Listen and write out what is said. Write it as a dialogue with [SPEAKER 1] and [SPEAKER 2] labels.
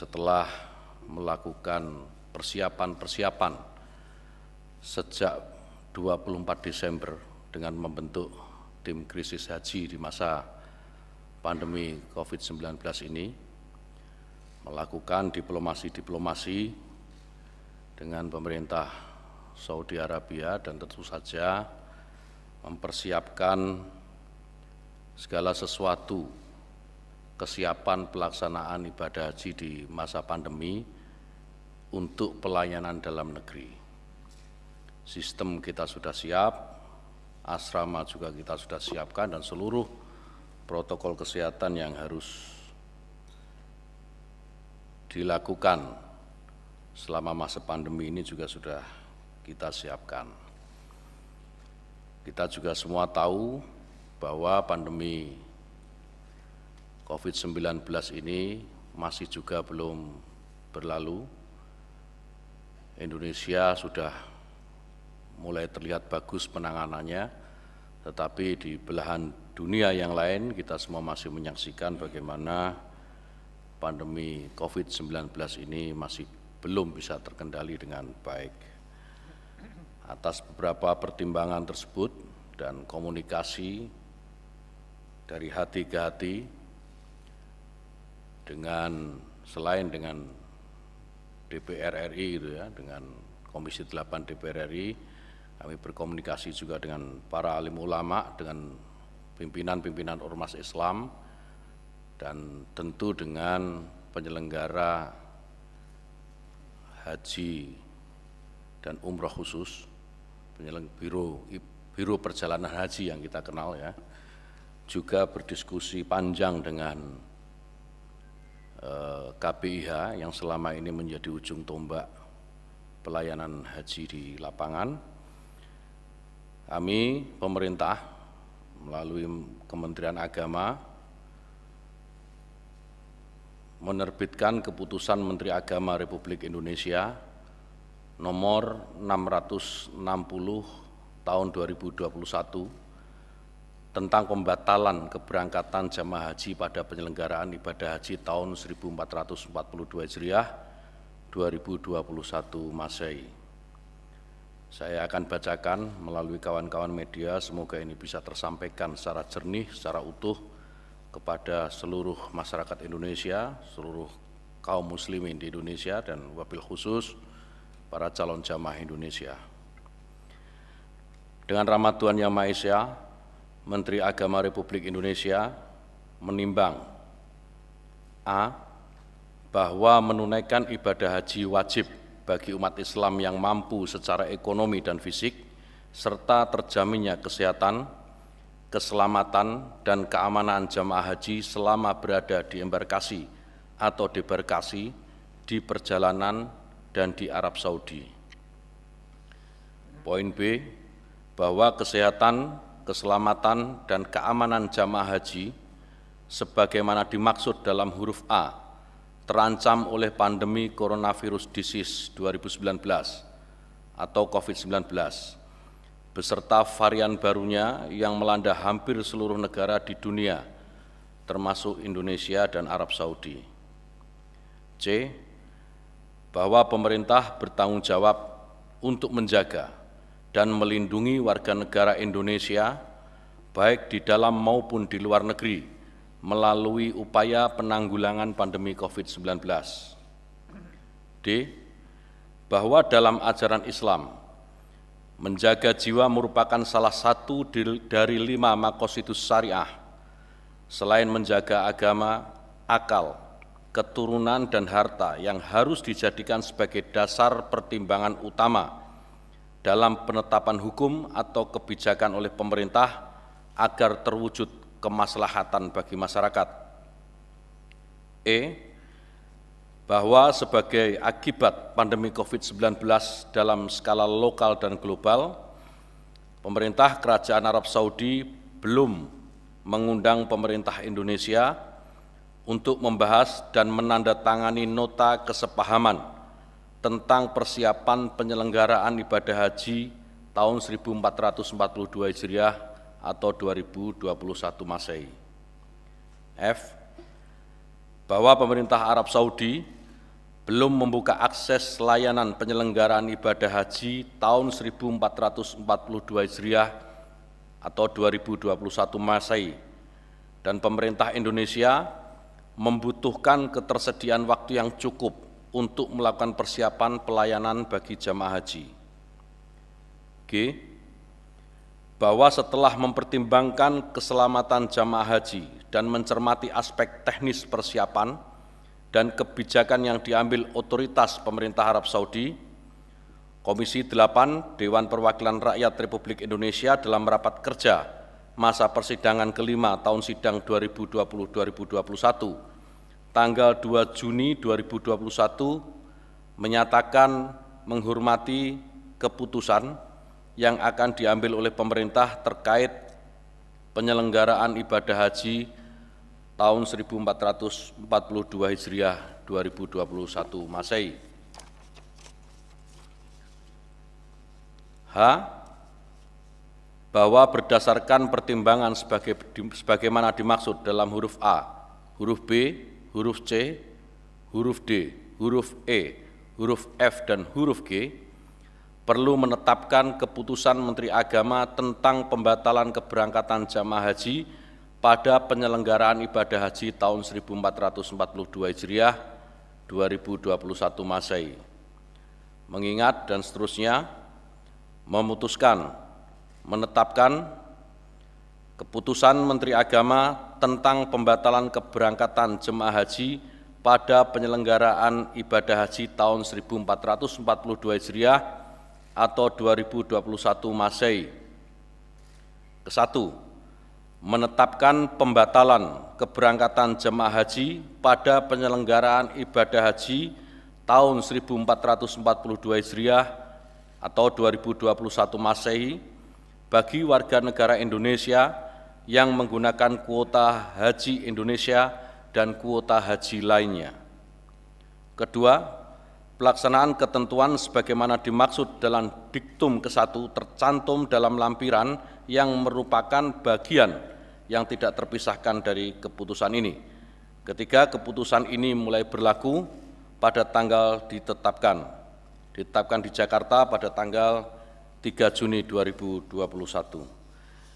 [SPEAKER 1] setelah melakukan persiapan-persiapan sejak 24 Desember dengan membentuk tim krisis haji di masa pandemi COVID-19 ini, melakukan diplomasi-diplomasi dengan pemerintah Saudi Arabia dan tentu saja mempersiapkan segala sesuatu kesiapan pelaksanaan ibadah haji di masa pandemi untuk pelayanan dalam negeri. Sistem kita sudah siap, asrama juga kita sudah siapkan dan seluruh protokol kesehatan yang harus dilakukan selama masa pandemi ini juga sudah kita siapkan. Kita juga semua tahu bahwa pandemi COVID-19 ini masih juga belum berlalu. Indonesia sudah mulai terlihat bagus penanganannya, tetapi di belahan dunia yang lain kita semua masih menyaksikan bagaimana pandemi COVID-19 ini masih belum bisa terkendali dengan baik. Atas beberapa pertimbangan tersebut dan komunikasi dari hati ke hati, dengan selain dengan DPR RI gitu ya, dengan Komisi 8 DPR RI, kami berkomunikasi juga dengan para alim ulama, dengan pimpinan-pimpinan ormas Islam, dan tentu dengan penyelenggara haji dan umroh khusus, penyelenggara biro biro perjalanan haji yang kita kenal ya, juga berdiskusi panjang dengan KPIH eh, yang selama ini menjadi ujung tombak pelayanan haji di lapangan. Kami pemerintah melalui Kementerian Agama menerbitkan keputusan Menteri Agama Republik Indonesia nomor 660 tahun 2021 tentang pembatalan keberangkatan jamaah haji pada penyelenggaraan ibadah haji tahun 1442 Hijriah 2021 Masehi. Saya akan bacakan melalui kawan-kawan media, semoga ini bisa tersampaikan secara jernih, secara utuh kepada seluruh masyarakat Indonesia, seluruh kaum muslimin di Indonesia dan wabil khusus para calon jamaah Indonesia. Dengan rahmat Tuhan Yang Maha Esa, Menteri Agama Republik Indonesia menimbang A. Bahwa menunaikan ibadah haji wajib bagi umat Islam yang mampu secara ekonomi dan fisik, serta terjaminnya kesehatan, keselamatan, dan keamanan jamaah haji selama berada di embarkasi atau debarkasi di perjalanan dan di Arab Saudi. Poin B, bahwa kesehatan, keselamatan dan keamanan jamaah haji sebagaimana dimaksud dalam huruf A terancam oleh pandemi coronavirus disease 2019 atau COVID-19 beserta varian barunya yang melanda hampir seluruh negara di dunia termasuk Indonesia dan Arab Saudi. C. Bahwa pemerintah bertanggung jawab untuk menjaga dan melindungi warga negara Indonesia, baik di dalam maupun di luar negeri, melalui upaya penanggulangan pandemi COVID-19. D. Bahwa dalam ajaran Islam, menjaga jiwa merupakan salah satu dari lima makositus syariah, selain menjaga agama, akal, keturunan, dan harta yang harus dijadikan sebagai dasar pertimbangan utama – dalam penetapan hukum atau kebijakan oleh pemerintah agar terwujud kemaslahatan bagi masyarakat. E. Bahwa sebagai akibat pandemi COVID-19 dalam skala lokal dan global, pemerintah Kerajaan Arab Saudi belum mengundang pemerintah Indonesia untuk membahas dan menandatangani nota kesepahaman tentang persiapan penyelenggaraan ibadah haji tahun 1442 Hijriah atau 2021 Masehi. F. Bahwa pemerintah Arab Saudi belum membuka akses layanan penyelenggaraan ibadah haji tahun 1442 Hijriah atau 2021 Masehi dan pemerintah Indonesia membutuhkan ketersediaan waktu yang cukup untuk melakukan persiapan pelayanan bagi jamaah haji. G. Bahwa setelah mempertimbangkan keselamatan jamaah haji dan mencermati aspek teknis persiapan dan kebijakan yang diambil otoritas pemerintah Arab Saudi, Komisi 8 Dewan Perwakilan Rakyat Republik Indonesia dalam rapat kerja masa persidangan kelima tahun sidang 2020-2021 tanggal 2 Juni 2021 menyatakan menghormati keputusan yang akan diambil oleh pemerintah terkait penyelenggaraan ibadah haji tahun 1442 Hijriah 2021 Masehi. H. Bahwa berdasarkan pertimbangan sebagai, sebagaimana dimaksud dalam huruf A, huruf B, huruf C, huruf D, huruf E, huruf F, dan huruf G perlu menetapkan keputusan Menteri Agama tentang pembatalan keberangkatan jamaah haji pada penyelenggaraan ibadah haji tahun 1442 Hijriah 2021 Masehi. Mengingat dan seterusnya memutuskan menetapkan keputusan Menteri Agama tentang pembatalan keberangkatan jemaah haji pada penyelenggaraan ibadah haji tahun 1442 Hijriah atau 2021 Masehi. Kesatu, menetapkan pembatalan keberangkatan jemaah haji pada penyelenggaraan ibadah haji tahun 1442 Hijriah atau 2021 Masehi bagi warga negara Indonesia yang menggunakan kuota haji Indonesia dan kuota haji lainnya. Kedua, pelaksanaan ketentuan sebagaimana dimaksud dalam diktum ke-1 tercantum dalam lampiran yang merupakan bagian yang tidak terpisahkan dari keputusan ini. Ketiga, keputusan ini mulai berlaku pada tanggal ditetapkan. Ditetapkan di Jakarta pada tanggal 3 Juni 2021.